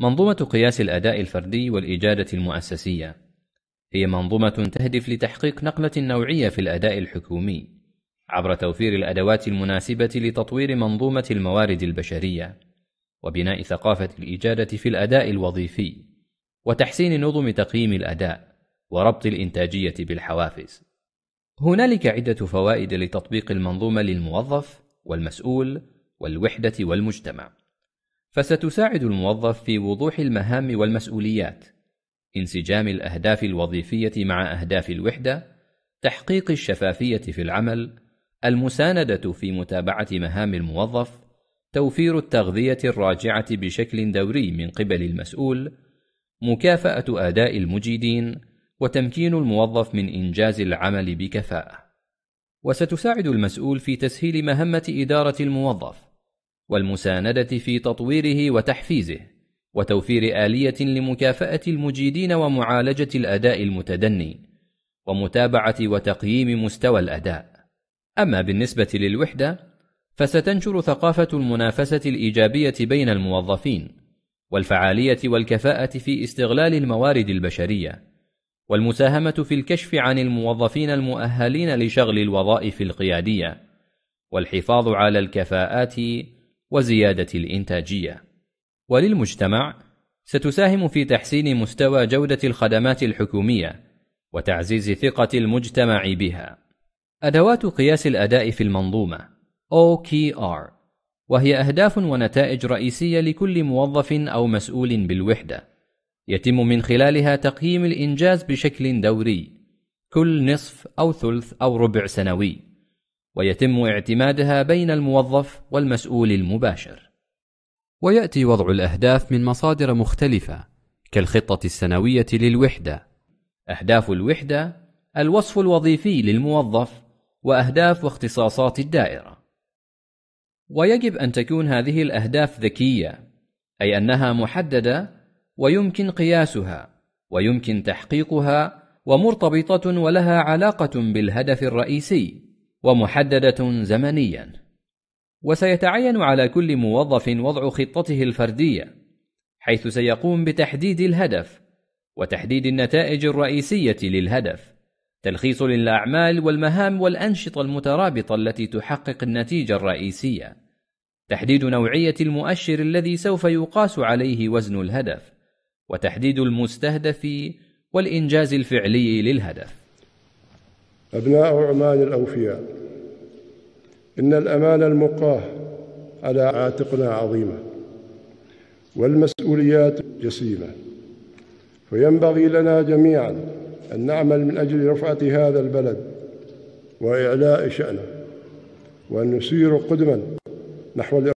منظومة قياس الأداء الفردي والإجادة المؤسسية هي منظومة تهدف لتحقيق نقلة نوعية في الأداء الحكومي عبر توفير الأدوات المناسبة لتطوير منظومة الموارد البشرية وبناء ثقافة الإجادة في الأداء الوظيفي وتحسين نظم تقييم الأداء وربط الإنتاجية بالحوافز. هنالك عدة فوائد لتطبيق المنظومة للموظف والمسؤول والوحدة والمجتمع. فستساعد الموظف في وضوح المهام والمسؤوليات انسجام الاهداف الوظيفيه مع اهداف الوحده تحقيق الشفافيه في العمل المسانده في متابعه مهام الموظف توفير التغذيه الراجعه بشكل دوري من قبل المسؤول مكافاه اداء المجيدين وتمكين الموظف من انجاز العمل بكفاءه وستساعد المسؤول في تسهيل مهمه اداره الموظف والمساندة في تطويره وتحفيزه وتوفير آلية لمكافأة المجيدين ومعالجة الأداء المتدني ومتابعة وتقييم مستوى الأداء أما بالنسبة للوحدة فستنشر ثقافة المنافسة الإيجابية بين الموظفين والفعالية والكفاءة في استغلال الموارد البشرية والمساهمة في الكشف عن الموظفين المؤهلين لشغل الوظائف القيادية والحفاظ على الكفاءات وزيادة الإنتاجية. وللمجتمع ستساهم في تحسين مستوى جودة الخدمات الحكومية وتعزيز ثقة المجتمع بها. أدوات قياس الأداء في المنظومة OKR وهي أهداف ونتائج رئيسية لكل موظف أو مسؤول بالوحدة. يتم من خلالها تقييم الإنجاز بشكل دوري كل نصف أو ثلث أو ربع سنوي. ويتم اعتمادها بين الموظف والمسؤول المباشر وياتي وضع الاهداف من مصادر مختلفه كالخطه السنويه للوحده اهداف الوحده الوصف الوظيفي للموظف واهداف واختصاصات الدائره ويجب ان تكون هذه الاهداف ذكيه اي انها محدده ويمكن قياسها ويمكن تحقيقها ومرتبطه ولها علاقه بالهدف الرئيسي ومحدده زمنيا وسيتعين على كل موظف وضع خطته الفرديه حيث سيقوم بتحديد الهدف وتحديد النتائج الرئيسيه للهدف تلخيص للاعمال والمهام والانشطه المترابطه التي تحقق النتيجه الرئيسيه تحديد نوعيه المؤشر الذي سوف يقاس عليه وزن الهدف وتحديد المستهدف والانجاز الفعلي للهدف أبناء عمان الأوفياء إن الأمانة المقاه على عاتقنا عظيمة والمسؤوليات جسيمة فينبغي لنا جميعا أن نعمل من أجل رفعة هذا البلد وإعلاء شأنه وأن نسير قدما نحو